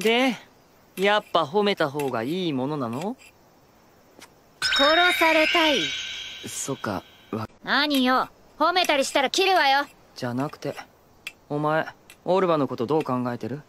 でやっぱ褒めた方がいいものなの殺されたいそっかわ何よ褒めたりしたら切るわよじゃなくてお前オルバのことどう考えてる